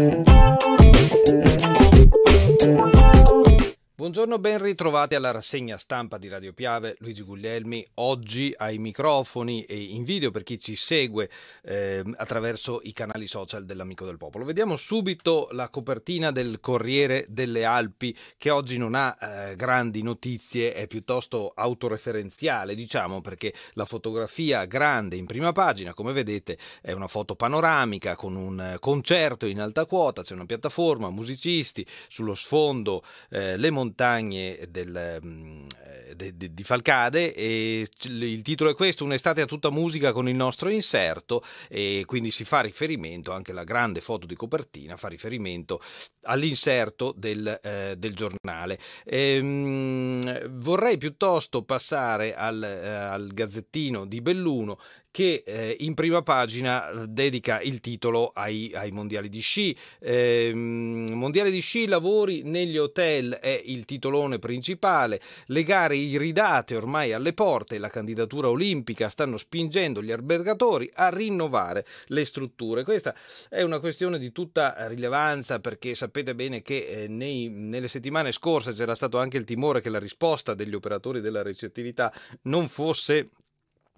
Thank you. Buongiorno, ben ritrovati alla rassegna stampa di Radio Piave. Luigi Guglielmi oggi ai microfoni e in video per chi ci segue eh, attraverso i canali social dell'Amico del Popolo. Vediamo subito la copertina del Corriere delle Alpi che oggi non ha eh, grandi notizie, è piuttosto autoreferenziale, diciamo, perché la fotografia grande in prima pagina, come vedete, è una foto panoramica con un concerto in alta quota, c'è una piattaforma, musicisti, sullo sfondo eh, le montagne montagne del, eh, de, de, di Falcade e il titolo è questo, un'estate a tutta musica con il nostro inserto e quindi si fa riferimento, anche la grande foto di copertina fa riferimento all'inserto del, eh, del giornale. Ehm, vorrei piuttosto passare al, eh, al gazzettino di Belluno che eh, in prima pagina eh, dedica il titolo ai, ai mondiali di sci. Eh, mondiali di sci, lavori negli hotel è il titolone principale, le gare iridate ormai alle porte e la candidatura olimpica stanno spingendo gli albergatori a rinnovare le strutture. Questa è una questione di tutta rilevanza perché sapete bene che eh, nei, nelle settimane scorse c'era stato anche il timore che la risposta degli operatori della recettività non fosse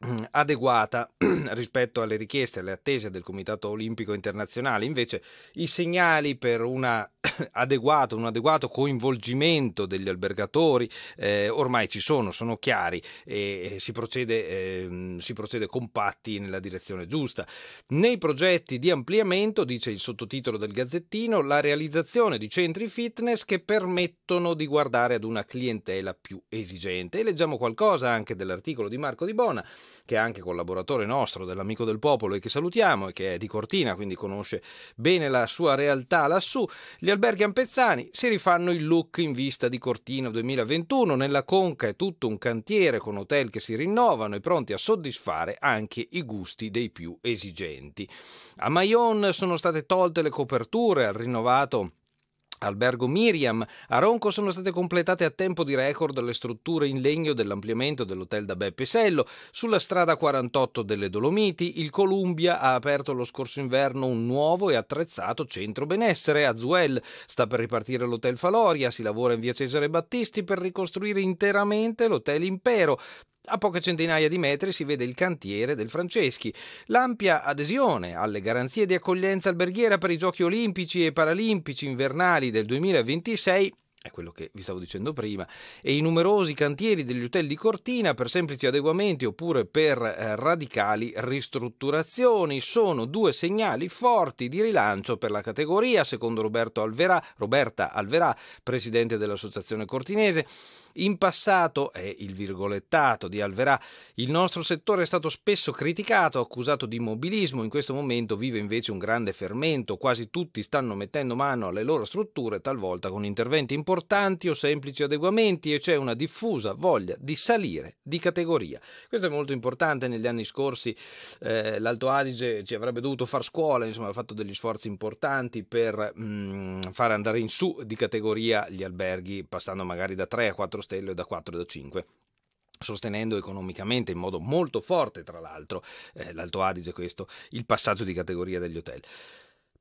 adeguata rispetto alle richieste e alle attese del Comitato Olimpico Internazionale. Invece i segnali per una adeguato, un adeguato coinvolgimento degli albergatori eh, ormai ci sono, sono chiari e si procede, eh, si procede compatti nella direzione giusta. Nei progetti di ampliamento, dice il sottotitolo del Gazzettino, la realizzazione di centri fitness che permettono di guardare ad una clientela più esigente. E leggiamo qualcosa anche dell'articolo di Marco Di Bona che è anche collaboratore nostro dell'Amico del Popolo e che salutiamo e che è di Cortina, quindi conosce bene la sua realtà lassù, gli alberghi ampezzani si rifanno il look in vista di Cortina 2021. Nella Conca è tutto un cantiere con hotel che si rinnovano e pronti a soddisfare anche i gusti dei più esigenti. A Mayon sono state tolte le coperture al rinnovato Albergo Miriam. A Ronco sono state completate a tempo di record le strutture in legno dell'ampliamento dell'hotel da Beppe Sello. Sulla strada 48 delle Dolomiti, il Columbia ha aperto lo scorso inverno un nuovo e attrezzato centro benessere. A Zuel sta per ripartire l'hotel Faloria, si lavora in via Cesare Battisti per ricostruire interamente l'hotel Impero. A poche centinaia di metri si vede il cantiere del Franceschi. L'ampia adesione alle garanzie di accoglienza alberghiera per i giochi olimpici e paralimpici invernali del 2026 è quello che vi stavo dicendo prima, e i numerosi cantieri degli hotel di Cortina per semplici adeguamenti oppure per eh, radicali ristrutturazioni sono due segnali forti di rilancio per la categoria, secondo Alverà, Roberta Alverà, presidente dell'Associazione Cortinese. In passato, è il virgolettato di Alverà, il nostro settore è stato spesso criticato, accusato di immobilismo, in questo momento vive invece un grande fermento, quasi tutti stanno mettendo mano alle loro strutture, talvolta con interventi importanti o semplici adeguamenti e c'è una diffusa voglia di salire di categoria. Questo è molto importante, negli anni scorsi eh, l'Alto Adige ci avrebbe dovuto far scuola, insomma ha fatto degli sforzi importanti per mh, mm, far andare in su di categoria gli alberghi, passando magari da 3 a 4 stelle o da 4 o da 5 sostenendo economicamente in modo molto forte, tra l'altro, eh, l'Alto Adige questo, il passaggio di categoria degli hotel.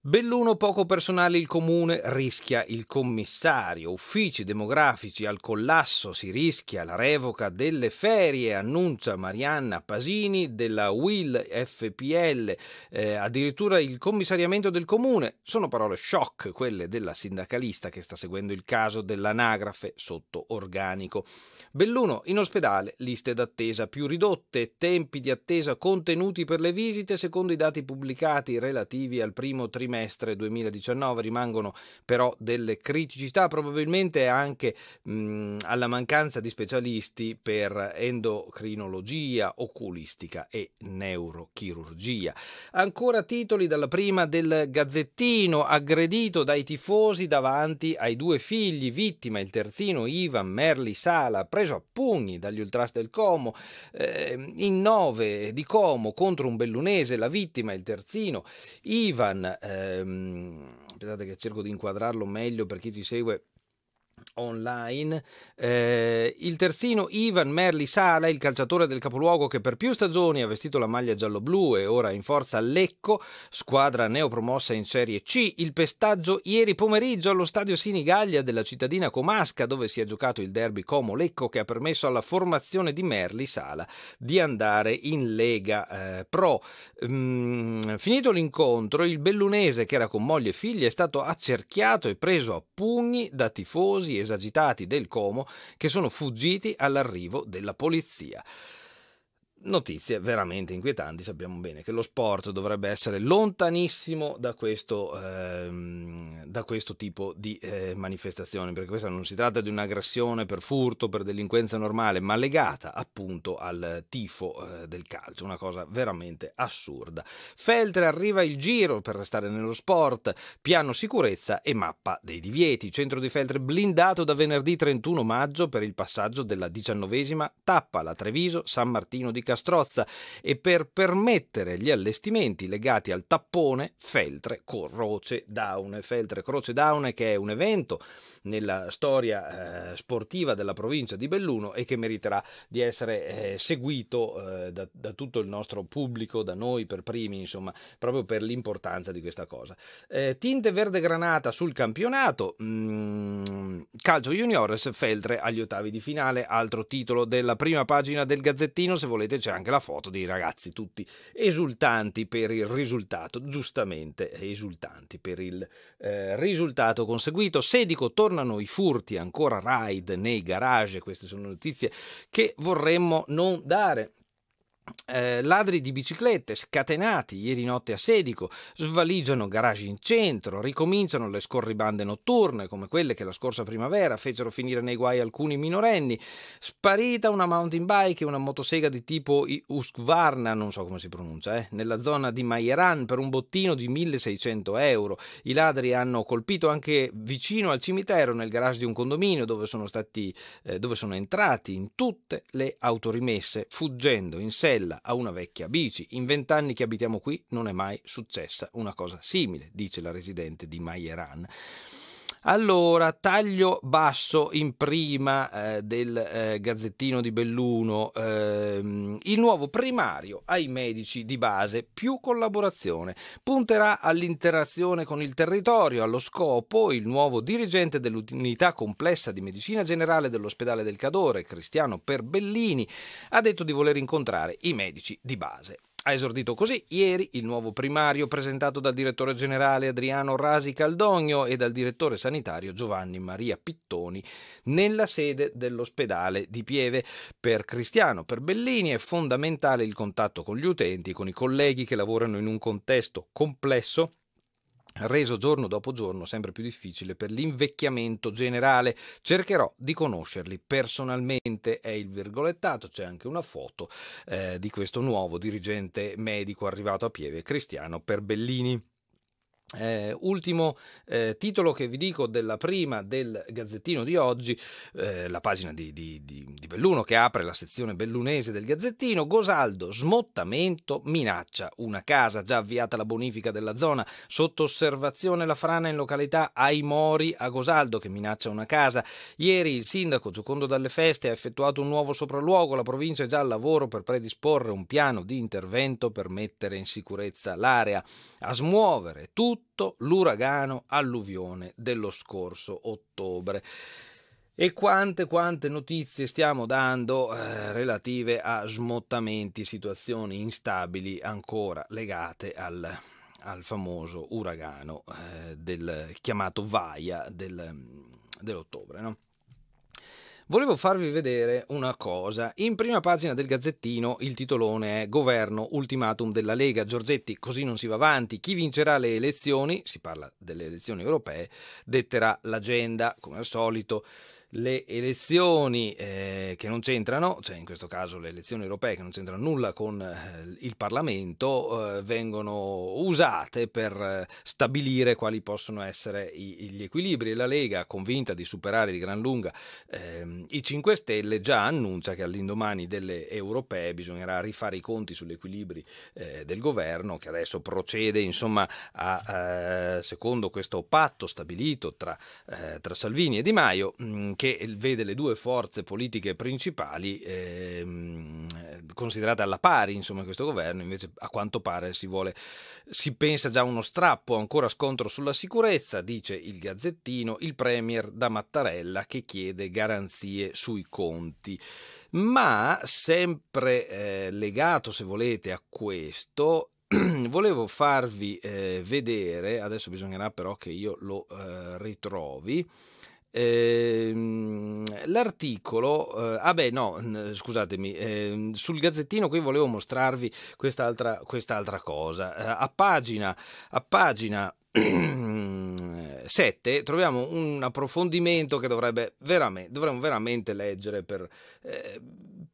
Belluno poco personale il comune, rischia il commissario, uffici demografici al collasso, si rischia la revoca delle ferie, annuncia Marianna Pasini della Will FPL, eh, addirittura il commissariamento del comune, sono parole shock quelle della sindacalista che sta seguendo il caso dell'anagrafe sotto organico. Belluno in ospedale, liste d'attesa più ridotte, tempi di attesa contenuti per le visite secondo i dati pubblicati relativi al primo trimestre trimestre 2019, rimangono però delle criticità probabilmente anche mh, alla mancanza di specialisti per endocrinologia, oculistica e neurochirurgia. Ancora titoli dalla prima del Gazzettino aggredito dai tifosi davanti ai due figli, vittima il terzino Ivan Merli Sala, preso a pugni dagli ultras del Como, eh, in nove di Como contro un bellunese, la vittima il terzino Ivan eh, ehm, aspettate che cerco di inquadrarlo meglio per chi ci segue online. Eh, il terzino Ivan Merli Sala, il calciatore del capoluogo che per più stagioni ha vestito la maglia giallo-blu e ora in forza Lecco, squadra neopromossa in Serie C. Il pestaggio ieri pomeriggio allo stadio Sinigaglia della cittadina Comasca, dove si è giocato il derby Como-Lecco, che ha permesso alla formazione di Merli Sala di andare in Lega eh, Pro. Mm, finito l'incontro, il bellunese, che era con moglie e figli, è stato accerchiato e preso a pugni da tifosi esagitati del Como che sono fuggiti all'arrivo della polizia notizie veramente inquietanti. Sappiamo bene che lo sport dovrebbe essere lontanissimo da questo, ehm, da questo tipo di eh, manifestazioni, perché questa non si tratta di un'aggressione per furto, per delinquenza normale, ma legata appunto al tifo eh, del calcio, una cosa veramente assurda. Feltre arriva il giro per restare nello sport, piano sicurezza e mappa dei divieti. Centro di Feltre blindato da venerdì 31 maggio per il passaggio della diciannovesima tappa alla Treviso San Martino di Cagliari Castrozza e per permettere gli allestimenti legati al tappone Feltre Croce Down. Feltre Croce Down che è un evento nella storia eh, sportiva della provincia di Belluno e che meriterà di essere eh, seguito eh, da, da, tutto il nostro pubblico, da noi per primi, insomma, proprio per l'importanza di questa cosa. Eh, tinte verde granata sul campionato, mh, mm, calcio juniores Feltre agli ottavi di finale, altro titolo della prima pagina del Gazzettino se volete c'è anche la foto dei ragazzi tutti esultanti per il risultato, giustamente esultanti per il eh, risultato conseguito. Sedico tornano i furti, ancora raid nei garage, queste sono notizie che vorremmo non dare eh, ladri di biciclette scatenati ieri notte a Sedico svaligiano garage in centro, ricominciano le scorribande notturne come quelle che la scorsa primavera fecero finire nei guai alcuni minorenni, sparita una mountain bike e una motosega di tipo Uskvarna, non so come si pronuncia, eh, nella zona di Maieran per un bottino di 1600 euro. I ladri hanno colpito anche vicino al cimitero nel garage di un condominio dove sono, stati, eh, dove sono entrati in tutte le autorimesse fuggendo in sé carrozzella a una vecchia bici. In vent'anni che abitiamo qui non è mai successa una cosa simile, dice la residente di Maieran. Allora, taglio basso in prima eh, del eh, Gazzettino di Belluno, ehm, il nuovo primario ai medici di base, più collaborazione, punterà all'interazione con il territorio, allo scopo il nuovo dirigente dell'unità complessa di medicina generale dell'ospedale del Cadore, Cristiano Perbellini, ha detto di voler incontrare i medici di base. Ha esordito così ieri il nuovo primario presentato dal direttore generale Adriano Rasi Caldogno e dal direttore sanitario Giovanni Maria Pittoni nella sede dell'ospedale di Pieve. Per Cristiano, per Bellini è fondamentale il contatto con gli utenti, con i colleghi che lavorano in un contesto complesso reso giorno dopo giorno sempre più difficile per l'invecchiamento generale. Cercherò di conoscerli personalmente, è il virgolettato, c'è anche una foto eh, di questo nuovo dirigente medico arrivato a Pieve, Cristiano Perbellini. Eh, ultimo eh, titolo che vi dico della prima del Gazzettino di oggi, eh, la pagina di, di, di, di, Belluno che apre la sezione bellunese del Gazzettino, Gosaldo, smottamento, minaccia una casa, già avviata la bonifica della zona, sotto osservazione la frana in località Aimori a Gosaldo che minaccia una casa. Ieri il sindaco Giocondo dalle feste ha effettuato un nuovo sopralluogo, la provincia è già al lavoro per predisporre un piano di intervento per mettere in sicurezza l'area, a smuovere tutto tutto l'uragano alluvione dello scorso ottobre. E quante, quante notizie stiamo dando eh, relative a smottamenti, situazioni instabili ancora legate al, al famoso uragano eh, del chiamato Vaia del, dell'ottobre. No? Volevo farvi vedere una cosa. In prima pagina del Gazzettino il titolone è Governo ultimatum della Lega. Giorgetti, così non si va avanti. Chi vincerà le elezioni, si parla delle elezioni europee, detterà l'agenda, come al solito le elezioni eh, che non c'entrano, cioè in questo caso le elezioni europee che non c'entrano nulla con eh, il Parlamento, eh, vengono usate per eh, stabilire quali possono essere i, gli equilibri. La Lega, convinta di superare di gran lunga ehm, i 5 Stelle, già annuncia che all'indomani delle europee bisognerà rifare i conti sugli equilibri eh, del governo che adesso procede insomma a, eh, secondo questo patto stabilito tra, tra Salvini e Di Maio. Mh, mm, che vede le due forze politiche principali eh, considerate alla pari insomma, in questo governo, invece a quanto pare si, vuole, si pensa già a uno strappo, ancora scontro sulla sicurezza, dice il Gazzettino, il Premier da Mattarella che chiede garanzie sui conti. Ma sempre eh, legato, se volete, a questo, volevo farvi eh, vedere, adesso bisognerà però che io lo eh, ritrovi, eh, l'articolo, eh, ah beh no, scusatemi, eh, sul gazzettino qui volevo mostrarvi quest'altra, quest'altra cosa. Eh, a pagina, a pagina 7 troviamo un approfondimento che veramente, dovremmo veramente leggere per, eh,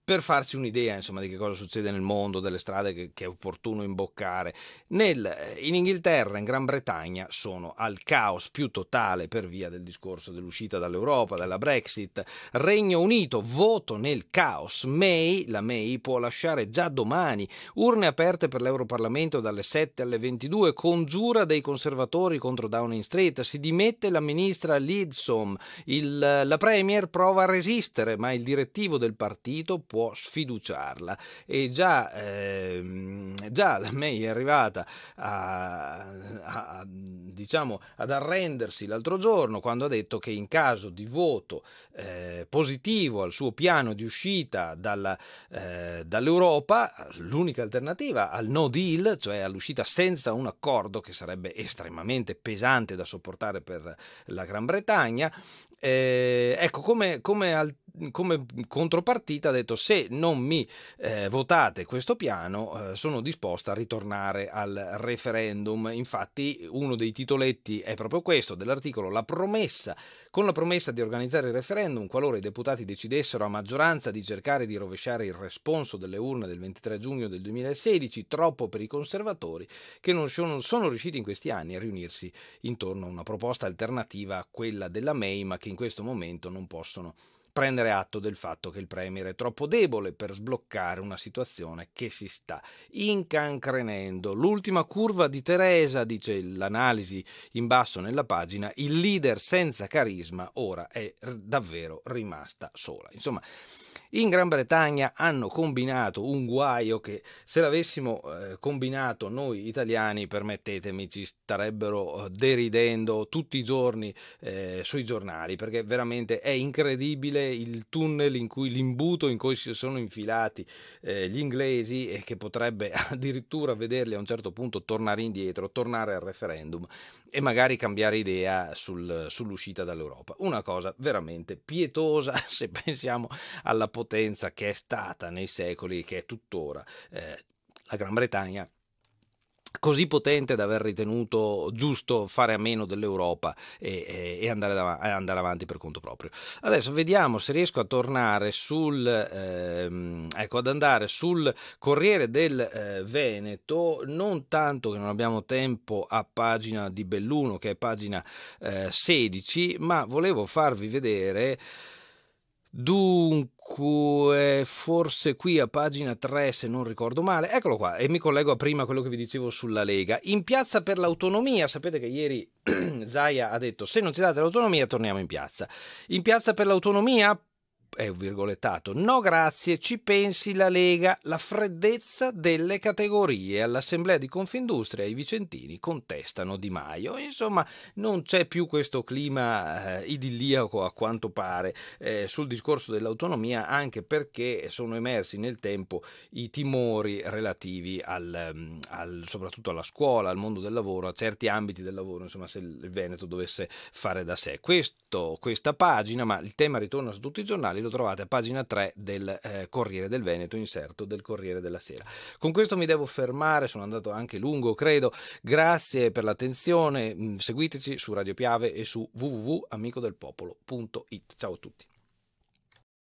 per farci un'idea insomma, di che cosa succede nel mondo, delle strade che, che è opportuno imboccare. Nel, in Inghilterra, in Gran Bretagna, sono al caos più totale per via del discorso dell'uscita dall'Europa, dalla Brexit. Regno Unito, voto nel caos. May, la May, può lasciare già domani. Urne aperte per l'Europarlamento dalle 7 alle 22, congiura dei conservatori contro Downing Street, si dimette la ministra Lidsom, il, la Premier prova a resistere, ma il direttivo del partito può può sfiduciarla. E già, ehm, già la May è arrivata a, a, diciamo, ad arrendersi l'altro giorno quando ha detto che in caso di voto eh, positivo al suo piano di uscita dalla, eh, dall'Europa, l'unica alternativa al no deal, cioè all'uscita senza un accordo che sarebbe estremamente pesante da sopportare per la Gran Bretagna, eh, ecco, come, come, al, come, contropartita ha detto se non mi eh, votate questo piano eh, sono disposta a ritornare al referendum. Infatti uno dei titoletti è proprio questo dell'articolo La promessa, con la promessa di organizzare il referendum qualora i deputati decidessero a maggioranza di cercare di rovesciare il responso delle urne del 23 giugno del 2016, troppo per i conservatori che non sono, sono riusciti in questi anni a riunirsi intorno a una proposta alternativa a quella della May ma che che in questo momento non possono prendere atto del fatto che il Premier è troppo debole per sbloccare una situazione che si sta incancrenendo. L'ultima curva di Teresa, dice l'analisi in basso nella pagina, il leader senza carisma ora è davvero rimasta sola. Insomma, in Gran Bretagna hanno combinato un guaio che se l'avessimo eh, combinato noi italiani, permettetemi, ci starebbero eh, deridendo tutti i giorni eh, sui giornali, perché veramente è incredibile il tunnel in cui l'imbuto in cui si sono infilati eh, gli inglesi e che potrebbe addirittura vederli a un certo punto tornare indietro, tornare al referendum e magari cambiare idea sul, sull'uscita dall'Europa. Una cosa veramente pietosa se pensiamo alla potenza che è stata nei secoli e che è tuttora eh, la Gran Bretagna così potente da aver ritenuto giusto fare a meno dell'Europa e, e andare, av andare, avanti per conto proprio. Adesso vediamo se riesco a tornare sul, ehm, ecco, ad andare sul Corriere del eh, Veneto, non tanto che non abbiamo tempo a pagina di Belluno, che è pagina eh, 16, ma volevo farvi vedere Dunque, forse qui a pagina 3, se non ricordo male, eccolo qua, e mi collego a prima quello che vi dicevo sulla Lega. In piazza per l'autonomia, sapete che ieri Zaia ha detto se non ci date l'autonomia torniamo in piazza. In piazza per l'autonomia è un virgolettato. No grazie, ci pensi la Lega, la freddezza delle categorie. All'assemblea di Confindustria i vicentini contestano Di Maio. Insomma, non c'è più questo clima eh, idilliaco a quanto pare eh, sul discorso dell'autonomia, anche perché sono emersi nel tempo i timori relativi al, mm, al, soprattutto alla scuola, al mondo del lavoro, a certi ambiti del lavoro, insomma, se il Veneto dovesse fare da sé. Questo, questa pagina, ma il tema ritorna su tutti i giornali, lo trovate a pagina 3 del eh, Corriere del Veneto, inserto del Corriere della Sera. Con questo mi devo fermare, sono andato anche lungo, credo. Grazie per l'attenzione, mm, seguiteci su Radio Piave e su www.amicodelpopolo.it. Ciao a tutti.